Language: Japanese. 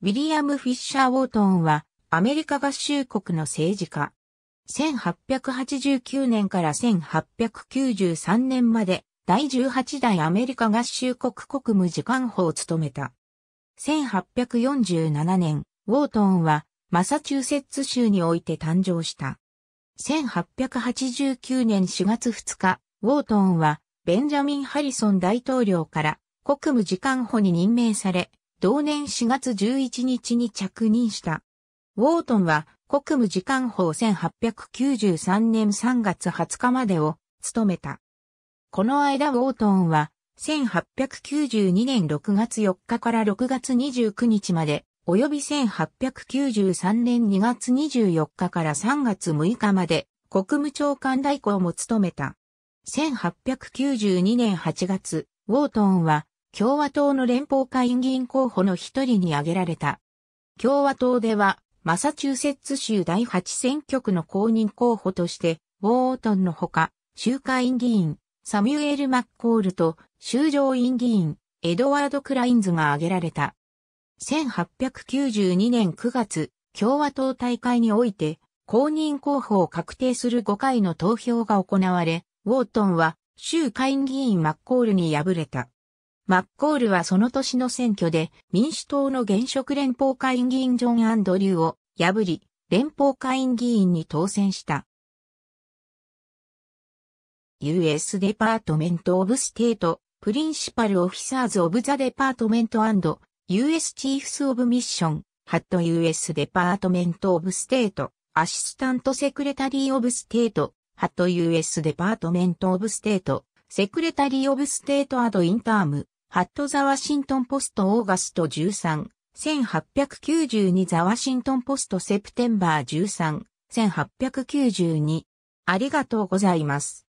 ウィリアム・フィッシャー・ウォートンは、アメリカ合衆国の政治家。1889年から1893年まで、第18代アメリカ合衆国国務次官補を務めた。1847年、ウォートンは、マサチューセッツ州において誕生した。1889年4月2日、ウォートンは、ベンジャミン・ハリソン大統領から国務次官補に任命され、同年4月11日に着任した。ウォートンは国務次官法1893年3月20日までを務めた。この間ウォートンは1892年6月4日から6月29日まで、及び1893年2月24日から3月6日まで、国務長官代行も務めた。1892年8月、ウォートンは共和党の連邦会議員候補の一人に挙げられた。共和党では、マサチューセッツ州第8選挙区の公認候補として、ウォートンのほか、州会員議員、サミュエル・マッコールと、州上院議員、エドワード・クラインズが挙げられた。1892年9月、共和党大会において、公認候補を確定する5回の投票が行われ、ウォートンは、州会議員マッコールに敗れた。マッコールはその年の選挙で民主党の現職連邦会議員ジョン・アンドリューを破り、連邦会議員に当選した。U.S. デパートメント・オブ・ステート、プリンシパル・オフィサーズ・オブ・ザ・デパートメント &U.S. チーフス・オブ・ミッション、ハット U.S. デパートメント・オブ・ステート、アシスタント・セクレタリー・オブ・ステート、ハット U.S. デパートメント・オブ・ステート、セクレタリー・オブ・ステート・アド・インターム、ハット・ザ・ワシントン・ポスト・オーガスト13、1892ザ・ワシントン・ポスト・セプテンバー13、1892。ありがとうございます。